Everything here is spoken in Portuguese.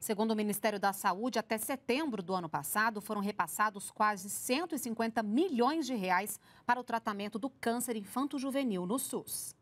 Segundo o Ministério da Saúde, até setembro do ano passado foram repassados quase 150 milhões de reais para o tratamento do câncer infanto-juvenil no SUS.